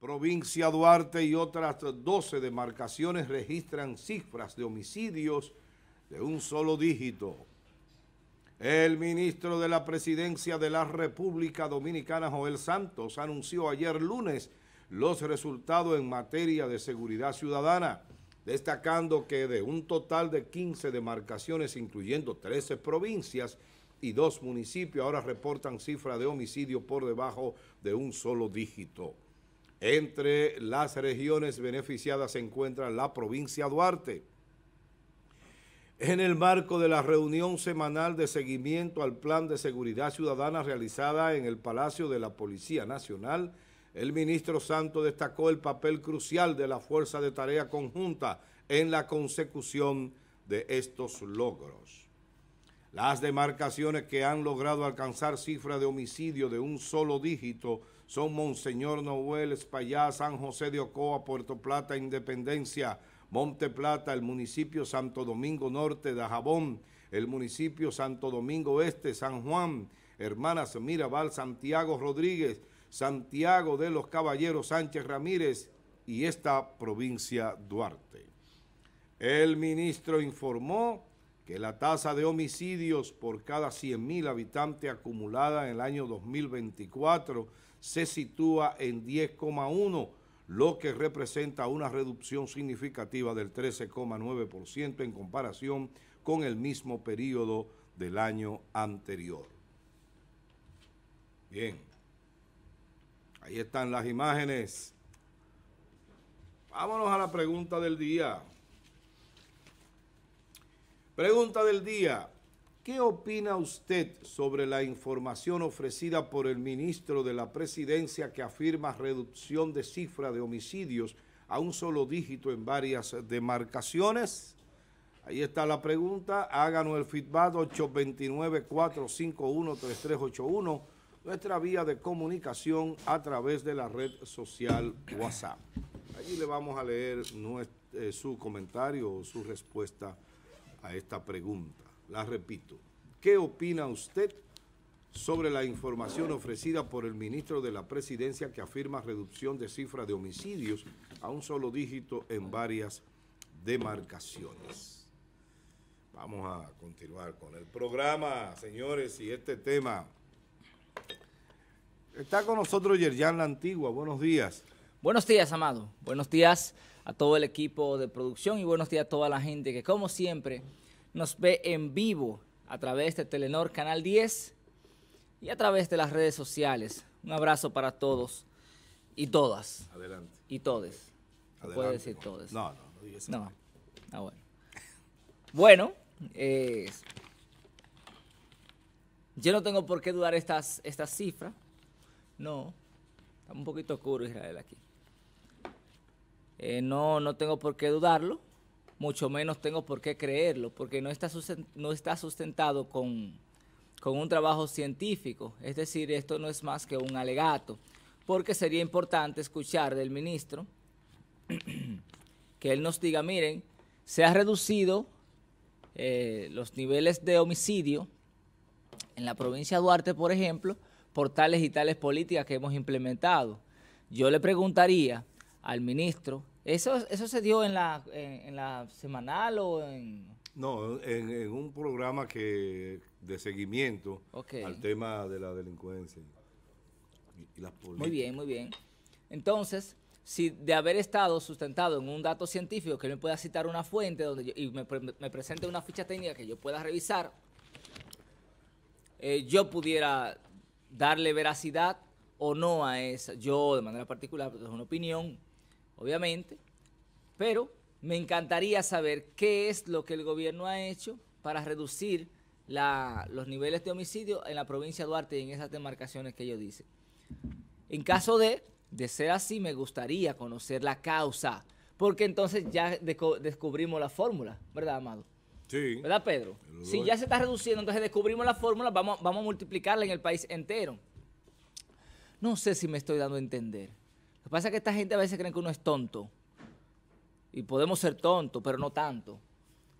Provincia Duarte y otras 12 demarcaciones registran cifras de homicidios de un solo dígito. El ministro de la Presidencia de la República Dominicana, Joel Santos, anunció ayer lunes los resultados en materia de seguridad ciudadana, destacando que de un total de 15 demarcaciones, incluyendo 13 provincias y dos municipios, ahora reportan cifras de homicidios por debajo de un solo dígito. Entre las regiones beneficiadas se encuentra la provincia Duarte. En el marco de la reunión semanal de seguimiento al Plan de Seguridad Ciudadana realizada en el Palacio de la Policía Nacional, el ministro Santo destacó el papel crucial de la Fuerza de Tarea Conjunta en la consecución de estos logros. Las demarcaciones que han logrado alcanzar cifras de homicidio de un solo dígito son Monseñor Noel Espallá, San José de Ocoa, Puerto Plata, Independencia, Monte Plata, el municipio Santo Domingo Norte de Jabón, el municipio Santo Domingo Este, San Juan, Hermanas Mirabal, Santiago Rodríguez, Santiago de los Caballeros Sánchez Ramírez y esta provincia Duarte. El ministro informó que la tasa de homicidios por cada 100.000 habitantes acumulada en el año 2024 se sitúa en 10,1, lo que representa una reducción significativa del 13,9% en comparación con el mismo periodo del año anterior. Bien, ahí están las imágenes. Vámonos a la pregunta del día. Pregunta del día. ¿Qué opina usted sobre la información ofrecida por el ministro de la Presidencia que afirma reducción de cifra de homicidios a un solo dígito en varias demarcaciones? Ahí está la pregunta. Háganos el feedback 829-451-3381, nuestra vía de comunicación a través de la red social WhatsApp. Allí le vamos a leer eh, su comentario o su respuesta a esta pregunta la repito. ¿Qué opina usted sobre la información ofrecida por el ministro de la Presidencia que afirma reducción de cifra de homicidios a un solo dígito en varias demarcaciones? Vamos a continuar con el programa, señores, y este tema. Está con nosotros Yerjan La Antigua, buenos días. Buenos días, Amado. Buenos días a todo el equipo de producción y buenos días a toda la gente que, como siempre, nos ve en vivo a través de Telenor Canal 10 y a través de las redes sociales. Un abrazo para todos y todas. Adelante. Y todes. Adelante. Puede decir pues. todes. No, no, no digas No. Ah, bueno. Bueno, eh, yo no tengo por qué dudar estas, estas cifras. No. Está un poquito oscuro Israel aquí. Eh, no, no tengo por qué dudarlo mucho menos tengo por qué creerlo, porque no está, no está sustentado con, un trabajo científico. Es decir, esto no es más que un alegato, porque sería importante escuchar del ministro que él nos diga, miren, se ha reducido eh, los niveles de homicidio en la provincia de Duarte, por ejemplo, por tales y tales políticas que hemos implementado. Yo le preguntaría al ministro eso, eso se dio en la, en, la semanal o en... No, en, un programa que de seguimiento al tema de la delincuencia y, las Muy bien, muy bien. Entonces, si de haber estado sustentado en un dato científico que me pueda citar una fuente donde y me, presente una ficha técnica que yo pueda revisar, eh, yo pudiera darle veracidad o no a esa, yo de manera particular, pues, es una opinión, obviamente, pero me encantaría saber qué es lo que el gobierno ha hecho para reducir los niveles de homicidio en la provincia de Duarte y en esas demarcaciones que ellos dicen. En caso de, de ser así, me gustaría conocer la causa, porque entonces ya descubrimos la fórmula, ¿verdad, Amado? Sí. ¿Verdad, Pedro? Si ya se está reduciendo, entonces descubrimos la fórmula, vamos, vamos a multiplicarla en el país entero. No sé si me estoy dando a entender pasa que esta gente a veces creen que uno es tonto. Y podemos ser tontos, pero no tanto.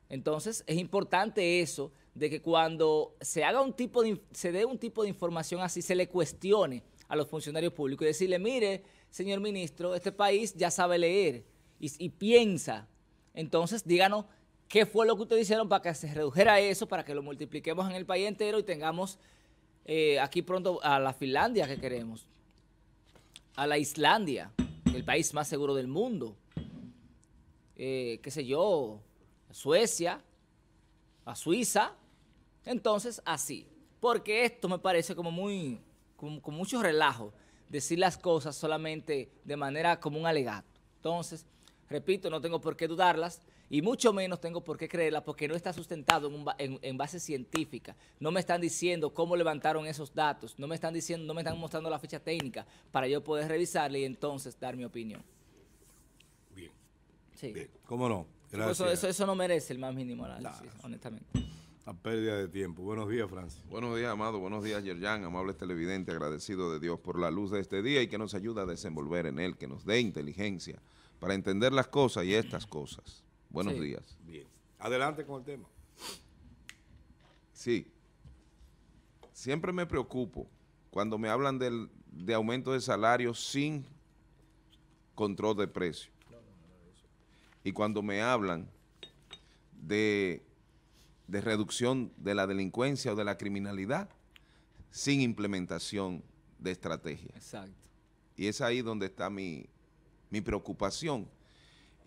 Entonces, es importante eso, de que cuando se haga un tipo de, se dé un tipo de información así, se le cuestione a los funcionarios públicos y decirle, mire, señor ministro, este país ya sabe leer y, piensa. Entonces, díganos qué fue lo que ustedes hicieron para que se redujera eso, para que lo multipliquemos en el país entero y tengamos eh, aquí pronto a la Finlandia que queremos a la Islandia, el país más seguro del mundo, eh, qué sé yo, Suecia, a Suiza. Entonces, así. Porque esto me parece como muy, como con mucho relajo, decir las cosas solamente de manera como un alegato. Entonces, repito, no tengo por qué dudarlas y mucho menos tengo por qué creerla porque no está sustentado en, base científica. No me están diciendo cómo levantaron esos datos, no me están diciendo, no me están mostrando la ficha técnica para yo poder revisarla y entonces dar mi opinión. Bien. Sí. ¿Cómo no? Pues Gracias. Eso, no merece el más mínimo análisis, honestamente. A pérdida de tiempo. Buenos días, Francis. Buenos días, Amado. Buenos días, Yerjan. Amable televidente, agradecido de Dios por la luz de este día y que nos ayuda a desenvolver en él, que nos dé inteligencia para entender las cosas y estas cosas. Buenos días. Bien. Adelante con el tema. Sí. Siempre me preocupo cuando me hablan de aumento de salario sin control de precio. Y cuando me hablan de, de reducción de la delincuencia o de la criminalidad sin implementación de estrategia. Exacto. Y es ahí donde está mi, mi preocupación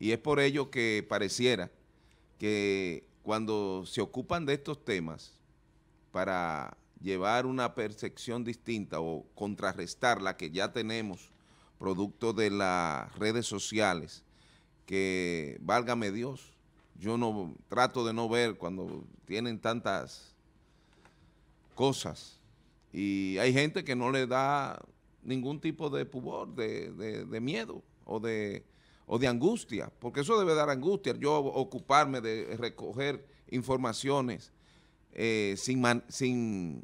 y es por ello que pareciera que cuando se ocupan de estos temas para llevar una percepción distinta o contrarrestar la que ya tenemos producto de las redes sociales, que válgame Dios, yo no trato de no ver cuando tienen tantas cosas y hay gente que no le da ningún tipo de pudor, de, de miedo o de o de angustia, porque eso debe dar angustia, yo ocuparme de recoger informaciones eh, sin, man, sin,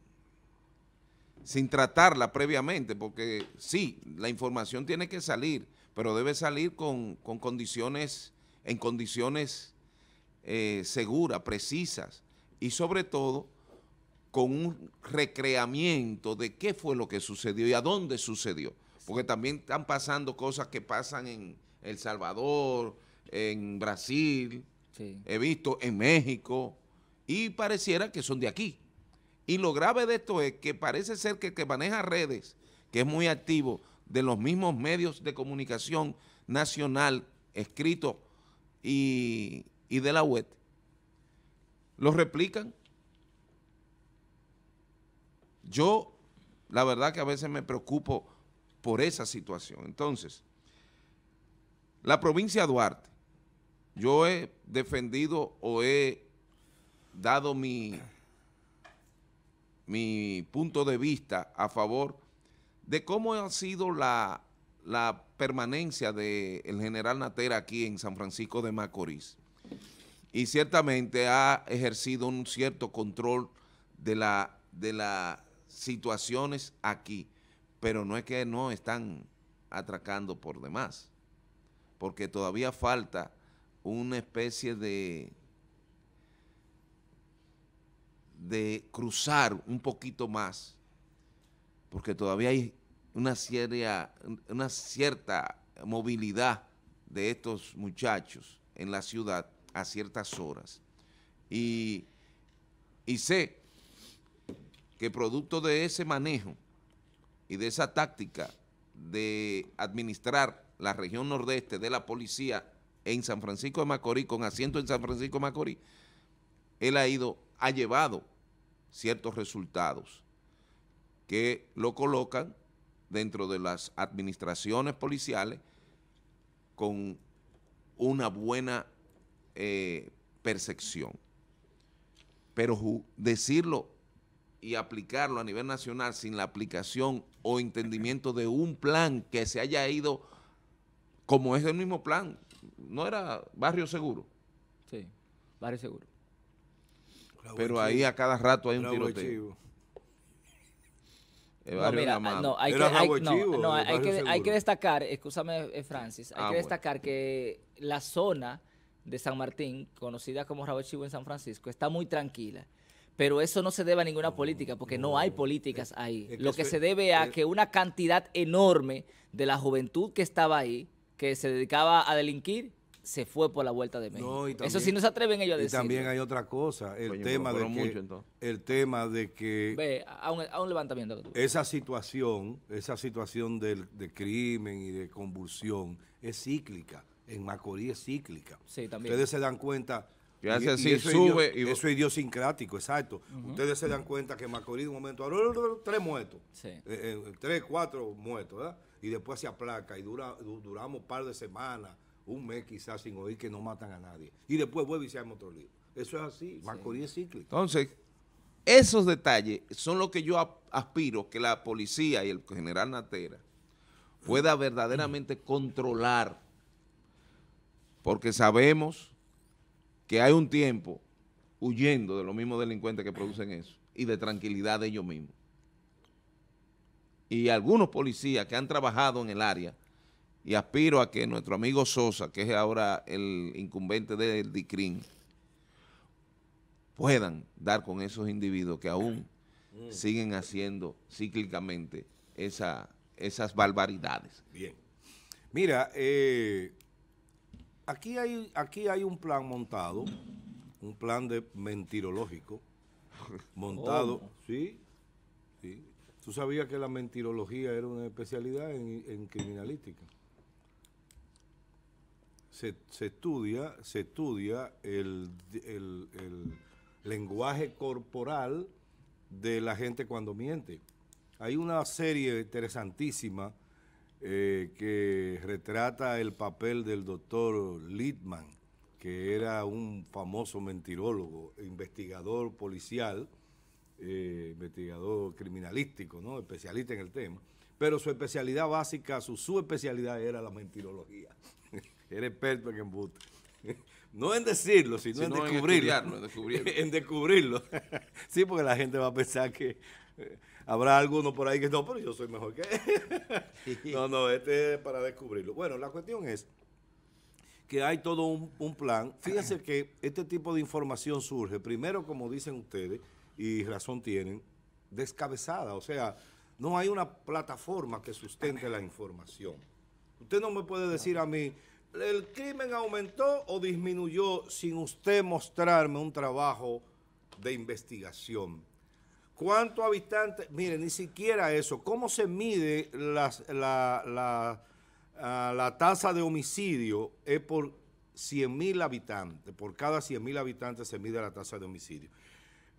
sin tratarla previamente, porque sí, la información tiene que salir, pero debe salir con, condiciones, en condiciones eh, seguras, precisas, y sobre todo con un recreamiento de qué fue lo que sucedió y a dónde sucedió, porque también están pasando cosas que pasan en el Salvador, en Brasil, he visto en México, y pareciera que son de aquí. Y lo grave de esto es que parece ser que el que maneja redes, que es muy activo, de los mismos medios de comunicación nacional, escrito y, y de la web, Lo replican. Yo, la verdad que a veces me preocupo por esa situación. Entonces, la provincia de Duarte, yo he defendido o he dado mi, mi punto de vista a favor de cómo ha sido la, permanencia del general Natera aquí en San Francisco de Macorís. Y ciertamente ha ejercido un cierto control de la, de situaciones aquí, pero no es que no están atracando por demás porque todavía falta una especie de, de cruzar un poquito más, porque todavía hay una, una cierta movilidad de estos muchachos en la ciudad a ciertas horas. Y, y sé que producto de ese manejo y de esa táctica de administrar la región nordeste de la policía en San Francisco de Macorís, con asiento en San Francisco de Macorís, él ha ido, ha llevado ciertos resultados que lo colocan dentro de las administraciones policiales con una buena eh, percepción. Pero decirlo y aplicarlo a nivel nacional sin la aplicación o entendimiento de un plan que se haya ido como es el mismo plan. No era barrio seguro. Sí, barrio seguro. Pero ahí a cada rato hay un tiroteo. No, hay que, destacar, escúchame eh, Francis, hay ah, que destacar que la zona de San Martín, conocida como Rabo Chivo en San Francisco, está muy tranquila. Pero eso no se debe a ninguna política, porque no, hay políticas ahí. Lo que se debe a que una cantidad enorme de la juventud que estaba ahí que se dedicaba a delinquir se fue por la vuelta de México. Eso sí no se atreven ellos a decir. Y también hay otra cosa, el tema de que, el tema de que Ve, a, un, levantamiento esa situación, esa situación del, de crimen y de convulsión es cíclica. En Macorís es cíclica. Ustedes se dan cuenta. Y, eso, sube, es eso es idiosincrático, exacto. Ustedes se dan cuenta que Macorís de un momento, tres muertos. Sí. Eh, eh, tres, cuatro muertos, ¿verdad? y después se aplaca y duramos un par de semanas, un mes quizás sin oír que no matan a nadie. Y después vuelve y se arma otro lío. Eso es así, va es Entonces, esos detalles son los que yo aspiro que la policía y el general Natera pueda verdaderamente controlar, porque sabemos que hay un tiempo huyendo de los mismos delincuentes que producen eso y de tranquilidad de ellos mismos y algunos policías que han trabajado en el área y aspiro a que nuestro amigo Sosa, que es ahora el incumbente del DICRIN, puedan dar con esos individuos que aún mm. siguen haciendo cíclicamente esas barbaridades. Bien. Mira, eh, aquí, hay, aquí hay un plan montado, un plan de mentirológico, montado, oh. sí, sí, Tú sabías que la mentirología era una especialidad en, criminalística. Se, estudia, se estudia el, lenguaje corporal de la gente cuando miente. Hay una serie interesantísima eh, que retrata el papel del doctor Littman, que era un famoso mentirólogo, investigador policial, eh, investigador criminalístico, ¿no? especialista en el tema, pero su especialidad básica, su especialidad era la mentirología. era experto en embuste. No en decirlo, sino, en descubrirlo. En descubrirlo. sí, porque la gente va a pensar que eh, habrá alguno por ahí que no, pero yo soy mejor que él. no, no, este es para descubrirlo. Bueno, la cuestión es que hay todo un plan. Fíjense que este tipo de información surge, primero, como dicen ustedes, y razón tienen, descabezada. O sea, no hay una plataforma que sustente la información. Usted no me puede decir a mí, ¿el crimen aumentó o disminuyó sin usted mostrarme un trabajo de investigación? ¿Cuántos habitantes? Mire, ni siquiera eso. ¿Cómo se mide la, ah, la, tasa de homicidio? Es por 100.000 habitantes. Por cada 100.000 habitantes se mide la tasa de homicidio.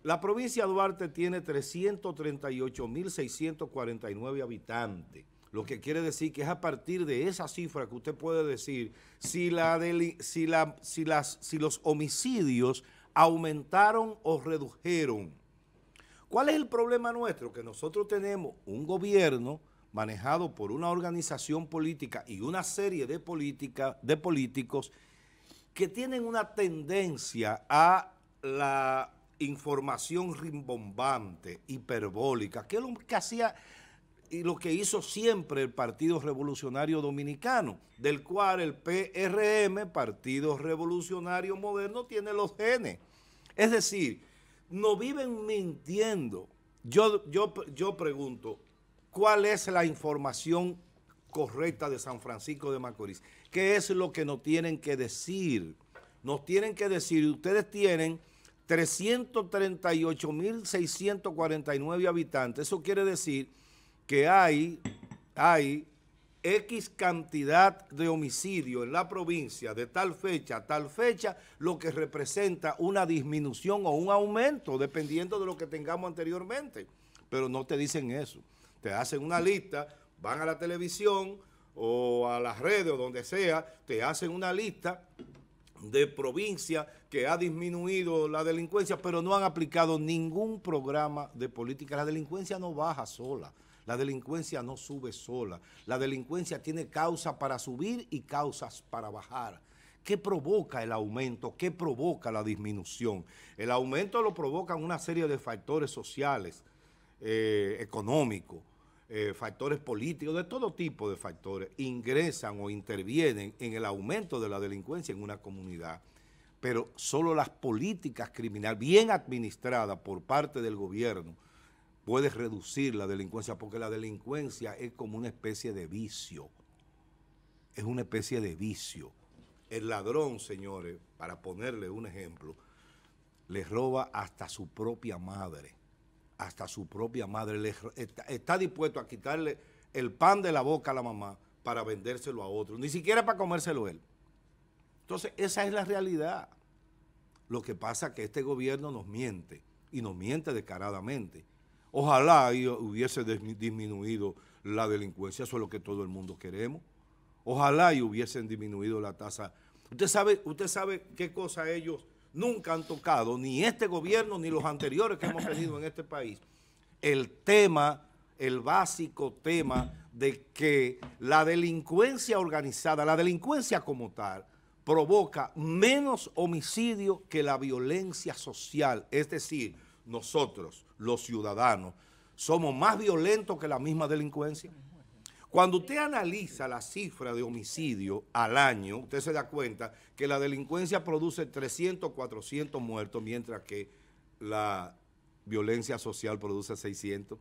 La provincia de Duarte tiene 338.649 habitantes, lo que quiere decir que es a partir de esa cifra que usted puede decir si, los homicidios aumentaron o redujeron. ¿Cuál es el problema nuestro? Que nosotros tenemos un gobierno manejado por una organización política y una serie de, de políticos que tienen una tendencia a la información rimbombante, hiperbólica, que es lo que hacía y lo que hizo siempre el Partido Revolucionario Dominicano, del cual el PRM, Partido Revolucionario Moderno, tiene los genes. Es decir, no viven mintiendo. Yo, yo, yo pregunto, ¿cuál es la información correcta de San Francisco de Macorís? ¿Qué es lo que nos tienen que decir? Nos tienen que decir, ustedes tienen 338.649 habitantes. Eso quiere decir que hay, hay X cantidad de homicidios en la provincia de tal fecha a tal fecha, lo que representa una disminución o un aumento, dependiendo de lo que tengamos anteriormente. Pero no te dicen eso. Te hacen una lista, van a la televisión o a las redes o donde sea, te hacen una lista de provincia que ha disminuido la delincuencia, pero no han aplicado ningún programa de política. La delincuencia no baja sola, la delincuencia no sube sola, la delincuencia tiene causas para subir y causas para bajar. ¿Qué provoca el aumento? ¿Qué provoca la disminución? El aumento lo provocan una serie de factores sociales, eh, económicos, eh, factores políticos, de todo tipo de factores, ingresan o intervienen en el aumento de la delincuencia en una comunidad. Pero solo las políticas criminales, bien administradas por parte del gobierno, pueden reducir la delincuencia, porque la delincuencia es como una especie de vicio. Es una especie de vicio. El ladrón, señores, para ponerle un ejemplo, le roba hasta su propia madre hasta su propia madre está, dispuesto a quitarle el pan de la boca a la mamá para vendérselo a otro, ni siquiera para comérselo él. Entonces, esa es la realidad. Lo que pasa es que este gobierno nos miente, y nos miente descaradamente. Ojalá hubiese disminuido la delincuencia, eso es lo que todo el mundo queremos. Ojalá y hubiesen disminuido la tasa. Usted sabe, usted sabe qué cosa ellos nunca han tocado, ni este gobierno ni los anteriores que hemos tenido en este país, el tema, el básico tema de que la delincuencia organizada, la delincuencia como tal, provoca menos homicidio que la violencia social. Es decir, nosotros, los ciudadanos, somos más violentos que la misma delincuencia. Cuando usted analiza la cifra de homicidio al año, usted se da cuenta que la delincuencia produce 300, 400 muertos, mientras que la violencia social produce 600.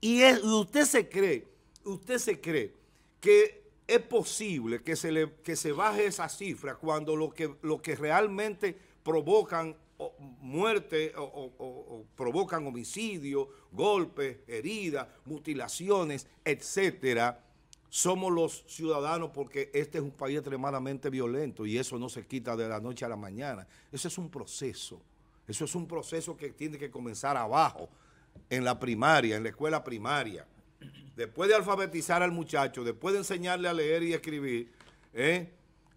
Y usted se cree, usted se cree que es posible que se, le, se baje esa cifra cuando lo que, lo que realmente provocan muerte o, provocan homicidio, golpes, heridas, mutilaciones, etcétera, somos los ciudadanos porque este es un país extremadamente violento y eso no se quita de la noche a la mañana. Eso es un proceso. Eso es un proceso que tiene que comenzar abajo, en la primaria, en la escuela primaria. Después de alfabetizar al muchacho, después de enseñarle a leer y escribir, ¿eh?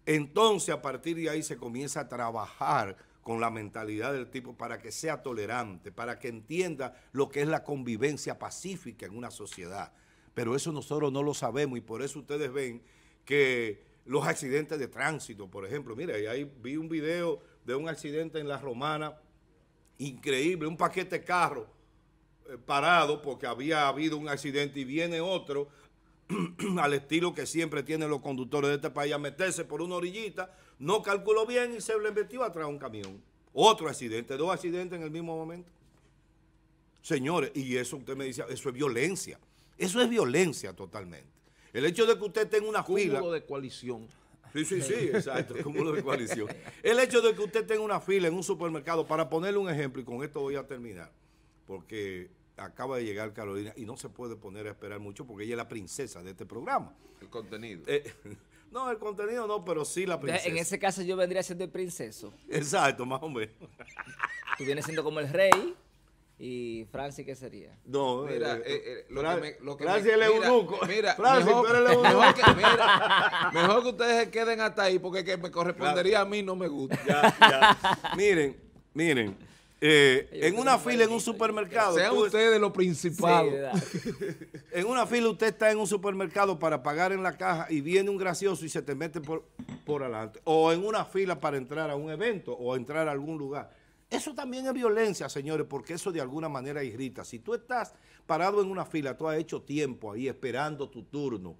entonces a partir de ahí se comienza a trabajar con la mentalidad del tipo para que sea tolerante, para que entienda lo que es la convivencia pacífica en una sociedad. Pero eso nosotros no lo sabemos y por eso ustedes ven que los accidentes de tránsito, por ejemplo, mire, ahí vi un video de un accidente en La Romana, increíble, un paquete de carro eh, parado porque había habido un accidente y viene otro al estilo que siempre tienen los conductores de este país, a meterse por una orillita no calculó bien y se le metió atrás un camión. Otro accidente, dos accidentes en el mismo momento. Señores, y eso usted me dice, eso es violencia. Eso es violencia totalmente. El hecho de que usted tenga una cúmulo fila... de coalición. Sí, sí, sí, exacto, cúmulo de coalición. El hecho de que usted tenga una fila en un supermercado, para ponerle un ejemplo, y con esto voy a terminar, porque acaba de llegar Carolina y no se puede poner a esperar mucho porque ella es la princesa de este programa. El contenido. Eh, no, el contenido no, pero sí la princesa. En ese caso yo vendría siendo el princeso. Exacto, más o menos. Tú vienes siendo como el rey. ¿Y Francis qué sería? No, eh, mira, eh, eh, lo, que me, lo Francis mira, Mira, Francis, mejor, tú eres el mejor, mira, mejor que ustedes se queden hasta ahí porque que me correspondería a mí no me gusta. Ya, ya. miren, miren. Eh, en una fila en un supermercado. Sean ustedes los principales. en una fila usted está en un supermercado para pagar en la caja y viene un gracioso y se te mete por, adelante. O en una fila para entrar a un evento o entrar a algún lugar. Eso también es violencia, señores, porque eso de alguna manera irrita. Si tú estás parado en una fila, tú has hecho tiempo ahí esperando tu turno,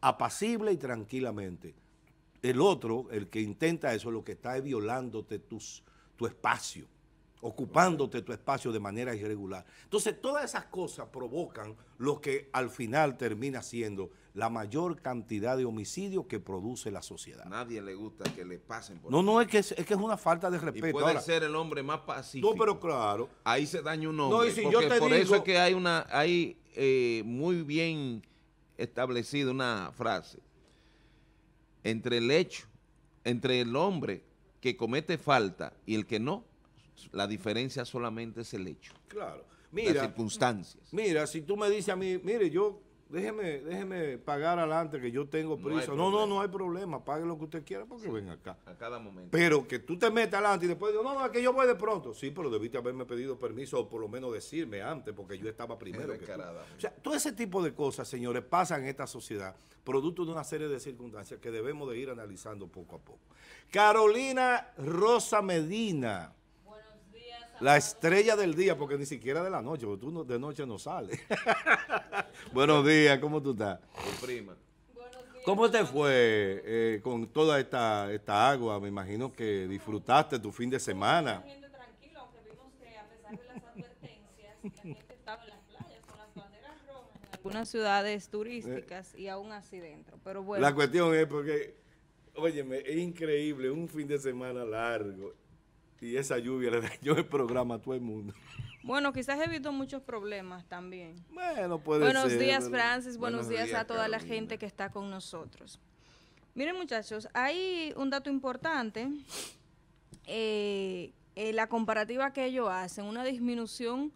apacible y tranquilamente. El otro, el que intenta eso, lo que está es violándote tus, tu espacio ocupándote tu espacio de manera irregular. Entonces, todas esas cosas provocan lo que al final termina siendo la mayor cantidad de homicidios que produce la sociedad. Nadie le gusta que le pasen por No, no, es que es, que es una falta de respeto. Y puede ser el hombre más pacífico. No, pero claro. Ahí se daña un hombre. por eso es que hay una, hay eh, muy bien establecida una frase. Entre el hecho, entre el hombre que comete falta y el que no, la diferencia solamente es el hecho. Claro. Mira, circunstancias. Mira, si tú me dices a mí, mire, yo déjeme, déjeme pagar adelante que yo tengo prisa. No, no, no, hay problema. Pague lo que usted quiera porque ven acá. A cada momento. Pero que tú te metas adelante y después digo, no, no, que yo voy de pronto. Sí, pero debiste haberme pedido permiso o por lo menos decirme antes porque yo estaba primero. O sea, todo ese tipo de cosas, señores, pasan en esta sociedad producto de una serie de circunstancias que debemos de ir analizando poco a poco. Carolina Rosa Medina la estrella del día, porque ni siquiera de la noche, porque tú no, de noche no sales. Buenos días, ¿cómo tú estás? Mi prima. ¿Cómo te fue eh, con toda esta, esta agua? Me imagino que disfrutaste tu fin de semana. tranquilo, aunque vimos que a pesar de las advertencias, la gente en las playas con las banderas rojas en algunas ciudades turísticas eh. y aún así dentro. Pero bueno. La cuestión es porque, óyeme, es increíble un fin de semana largo y esa lluvia le dañó el programa a todo el mundo. Bueno, quizás visto muchos problemas también. Bueno, puede buenos Días, Francis. Buenos, días, a toda la gente que está con nosotros. Miren, muchachos, hay un dato importante. Eh, eh, la comparativa que ellos hacen, una disminución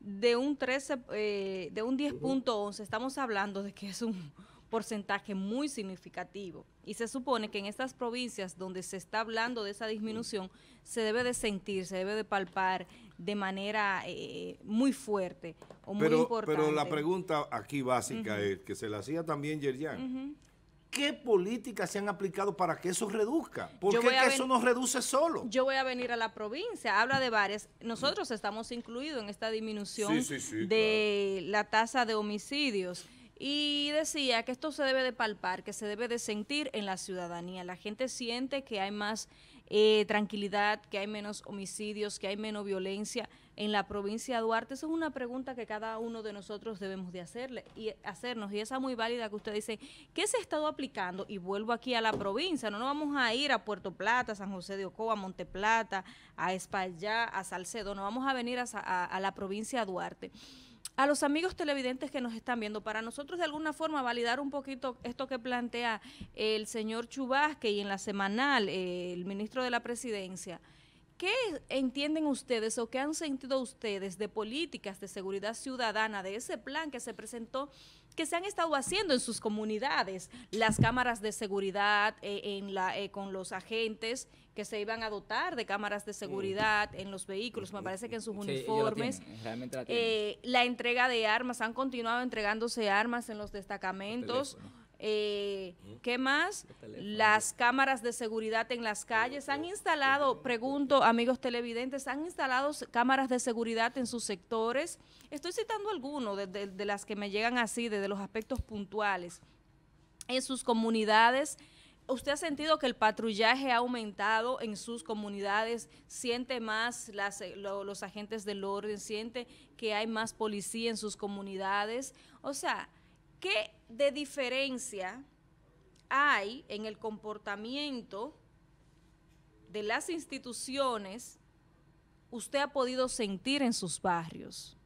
de un 13, eh, de un 10.11. Estamos hablando de que es un porcentaje muy significativo. Y se supone que en estas provincias donde se está hablando de esa disminución, se debe de sentir, se debe de palpar de manera eh, muy fuerte o muy importante. Pero la pregunta aquí básica es, que se la hacía también Yerian, ¿qué políticas se han aplicado para que eso reduzca? porque eso no reduce solo? Yo voy a venir a la provincia, habla de varias. Nosotros estamos incluidos en esta disminución de la tasa de homicidios y decía que esto se debe de palpar, que se debe de sentir en la ciudadanía. La gente siente que hay más eh, tranquilidad, que hay menos homicidios, que hay menos violencia en la provincia de Duarte? Esa es una pregunta que cada uno de nosotros debemos de hacerle y hacernos. Y esa muy válida que usted dice, ¿qué se ha estado aplicando? Y vuelvo aquí a la provincia, no nos vamos a ir a Puerto Plata, San José de Ocoa, Plata, a España, a Salcedo, no vamos a venir a, a la provincia de Duarte a los amigos televidentes que nos están viendo, para nosotros de alguna forma validar un poquito esto que plantea el señor Chubasque y en la semanal eh, el ministro de la Presidencia, ¿Qué entienden ustedes o qué han sentido ustedes de políticas de seguridad ciudadana, de ese plan que se presentó, que se han estado haciendo en sus comunidades? Las cámaras de seguridad eh, en la, eh, con los agentes que se iban a dotar de cámaras de seguridad en los vehículos, me parece que en sus uniformes. Eh, la, entrega de armas, han continuado entregándose armas en los destacamentos. Eh, ¿Qué más? Las cámaras de seguridad en las calles. Han instalado, pregunto, amigos televidentes, han instalado cámaras de seguridad en sus sectores. Estoy citando algunos de, las que me llegan así, desde los aspectos puntuales. En sus comunidades, ¿Usted ha sentido que el patrullaje ha aumentado en sus comunidades? ¿Siente más eh, los agentes del orden? ¿Siente que hay más policía en sus comunidades? O sea, ¿qué de diferencia hay en el comportamiento de las instituciones usted ha podido sentir en sus barrios?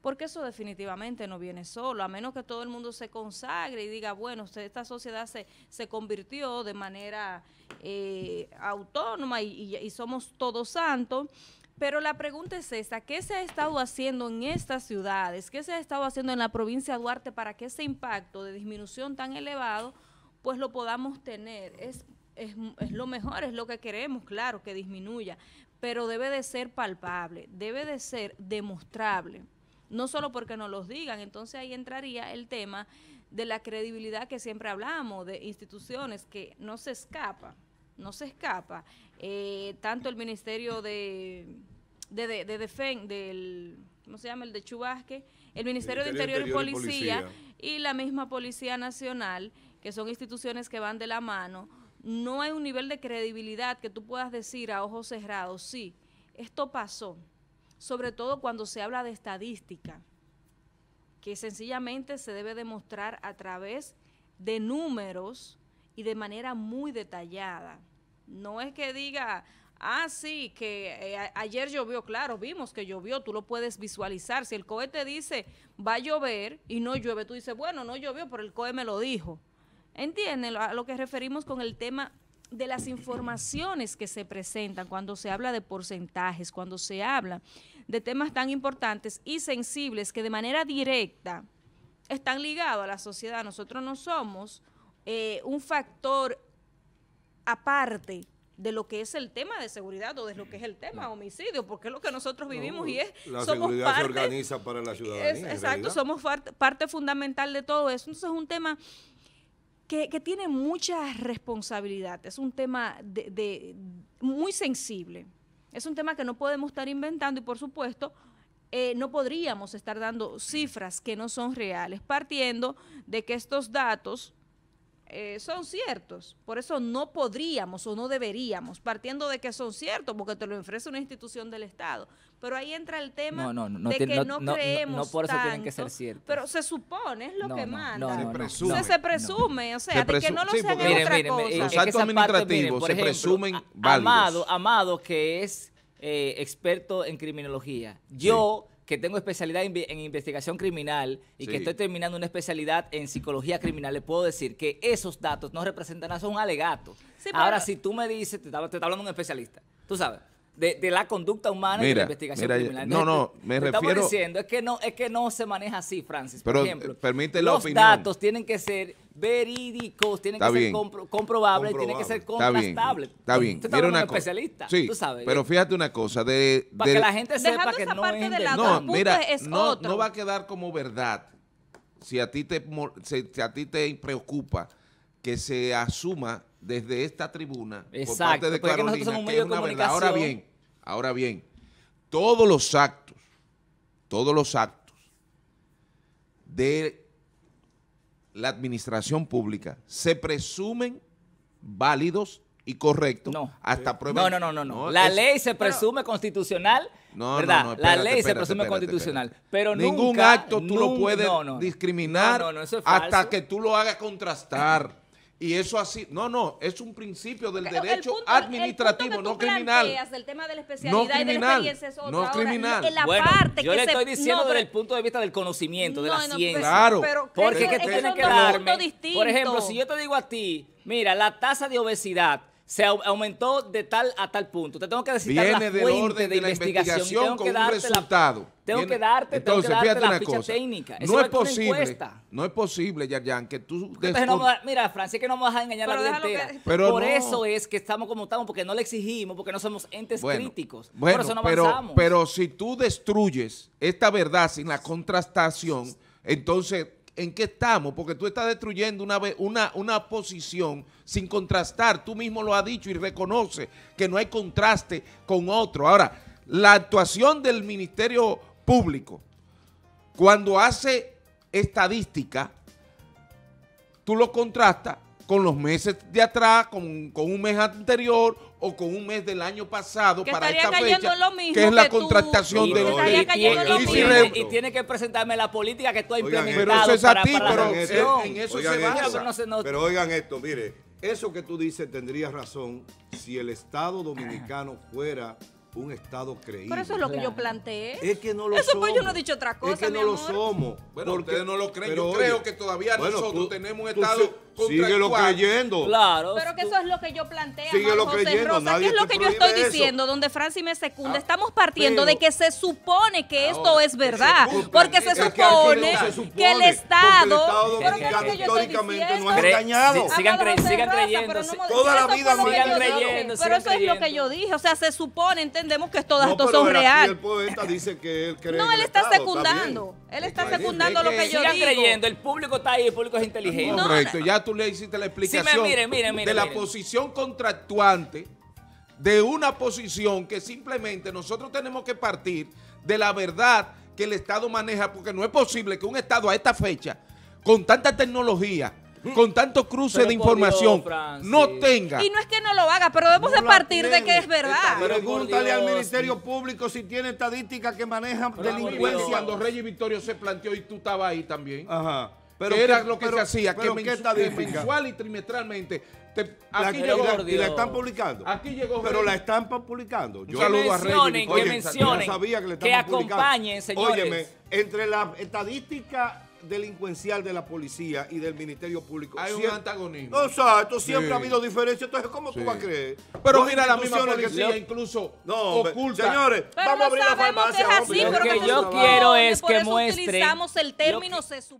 Porque eso definitivamente no viene solo, a menos que todo el mundo se consagre y diga, bueno, esta sociedad se, se convirtió de manera eh, autónoma y somos todos santos, pero la pregunta es esta, ¿qué se ha estado haciendo en estas ciudades? ¿Qué se ha estado haciendo en la provincia de Duarte para que ese impacto de disminución tan elevado pues lo podamos tener? Es, es, es lo mejor, es lo que queremos, claro, que disminuya, pero debe de ser palpable, debe de ser demostrable, no solo porque nos lo digan, entonces ahí entraría el tema de la credibilidad que siempre hablamos, de instituciones que no se escapa no se escapa. Eh, tanto el Ministerio de, Defensa, del, ¿cómo se llama? El de Chubasque, el Ministerio, de Interior, y Policía y la misma Policía Nacional, que son instituciones que van de la mano, no hay un nivel de credibilidad que tú puedas decir a ojos cerrados, sí, esto pasó, sobre todo cuando se habla de estadística, que sencillamente se debe demostrar a través de números y de manera muy detallada. No es que diga, ah, sí, que eh, ayer llovió, claro, vimos que llovió, tú lo puedes visualizar. Si el COE te dice, va a llover y no llueve, tú dices, bueno, no llovió, pero el COE me lo dijo. ¿Entienden a lo que referimos con el tema de las informaciones que se presentan cuando se habla de porcentajes, cuando se habla de temas tan importantes y sensibles que de manera directa están ligados a la sociedad? Nosotros no somos eh, un factor aparte de lo que es el tema de seguridad o de lo que es el tema homicidio, porque es lo que nosotros vivimos y es... La seguridad se organiza para la ciudadanía. exacto, somos parte, fundamental de todo eso. Entonces es un tema que, tiene mucha responsabilidad, es un tema de, muy sensible, es un tema que no podemos estar inventando y por supuesto... Eh, no podríamos estar dando cifras que no son reales, partiendo de que estos datos eh, son ciertos. Por eso no podríamos o no deberíamos, partiendo de que son ciertos, porque te lo ofrece una institución del Estado. Pero ahí entra el tema de que no, creemos. No, por eso tienen que ser ciertos. Pero se supone, es lo que manda. se presume. O sea, se presume, o sea, de que no lo sea sean otra cosa. Los actos administrativos se presumen válidos. Amado, Amado, que es eh, experto en criminología, yo que tengo especialidad en, investigación criminal y que estoy terminando una especialidad en psicología criminal, le puedo decir que esos datos no representan nada, son alegatos. Ahora, si tú me dices, te te está hablando un especialista, tú sabes de, la conducta humana y de la investigación criminal. no, no, me refiero. Estamos diciendo es que no es que no se maneja así, Francis. Pero, por eh, ejemplo, permite la los datos tienen que ser verídicos, tienen que ser comprobables, tienen que ser contrastables. Está bien. Está una cosa. especialista, tú sabes. Pero fíjate una cosa de, para que la gente sepa que no parte de no, mira, es no, no va a quedar como verdad si a ti te si a ti te preocupa que se asuma desde esta tribuna por parte de Carolina, que verdad. Ahora bien, ahora bien, todos los actos, todos los actos de la administración pública se presumen válidos y correctos hasta prueba. No, no, no, no, La ley se presume constitucional, no, ¿verdad? No, la ley se presume constitucional, pero ningún acto tú lo puedes discriminar hasta que tú lo hagas contrastar. Y eso así, no, no, es un principio del derecho administrativo, no criminal. El tema de la especialidad no criminal, y de la es otra. no criminal. en la bueno, parte yo le estoy diciendo desde el punto de vista del conocimiento, de la ciencia. Claro. porque que, que, que darme. Por ejemplo, si yo te digo a ti, mira, la tasa de obesidad se aumentó de tal a tal punto. Te tengo que decir la fuente orden de, la investigación, con un resultado. tengo, que darte, entonces, tengo que darte, la ficha cosa. técnica. no es, posible, no es posible, Yarjan, que tú... Entonces, no, mira, Francis, que no me vas a engañar la vida entera. Por eso es que estamos como estamos, porque no le exigimos, porque no somos entes críticos. Bueno, Por eso no pero, avanzamos. Pero si tú destruyes esta verdad sin la contrastación, entonces en qué estamos, porque tú estás destruyendo una, una posición sin contrastar. Tú mismo lo has dicho y reconoce que no hay contraste con otro. Ahora, la actuación del Ministerio Público, cuando hace estadística, tú lo contrastas con los meses de atrás, con, con, un mes anterior o con un mes del año pasado que para esta fecha, lo mismo que es la contratación de los y, y, tiene que presentarme la política que tú has implementado pero eso es a ti, pero en, eso oigan se pero oigan esto, mire, eso que tú dices tendría razón si el Estado dominicano fuera un Estado creíble. Pero eso es lo que yo planteé. Es que no lo somos. Eso pues yo no he dicho otra cosa, Es que no lo somos. Bueno, ustedes no lo creen. yo creo que todavía nosotros tenemos un Estado Sigue lo creyendo. Claro. Pero que eso es lo que yo planteo. Sigue lo creyendo. Rosa. Nadie ¿Qué es lo que yo estoy diciendo? Donde Francis me secunda. Ah, estamos partiendo de que se supone que ah, esto es verdad. porque se supone, que, el Estado. El históricamente no ha engañado. sigan, creyendo. toda la vida no sigan creyendo. Pero eso es lo que yo dije. O sea, se supone, entendemos que todas estas son reales. El poeta dice que él No, él está secundando. Él está secundando lo que yo digo. Sigan creyendo. El público está ahí, el público es inteligente. Correcto, ya tú le hiciste la explicación de la posición contractuante, de una posición que simplemente nosotros tenemos que partir de la verdad que el Estado maneja, porque no es posible que un Estado a esta fecha, con tanta tecnología, mm. con tantos cruces de información no tenga. Y no es que no lo haga, pero debemos de partir de que es verdad. Pregúntale al Ministerio Público si tiene estadísticas que manejan delincuencia. Cuando Reyes Victorio se planteó y tú estabas ahí también. Ajá pero que era lo que pero, se hacía, qué que, men que mensual y trimestralmente. aquí la, llegó, y, la, están publicando. Aquí llegó Pero la están publicando. Yo que mencionen, a Oye, que mencionen, que, le que acompañen, señores. Óyeme, entre la estadística delincuencial de la policía y del Ministerio Público. Hay un antagonismo. No, O sea, esto siempre ha habido diferencias. Entonces, ¿cómo sí. tú vas a creer? Pero mira, la misma policía que... incluso no, oculta. Señores, vamos a abrir la farmacia. Así, lo que yo quiero es que muestren... utilizamos el término se supone.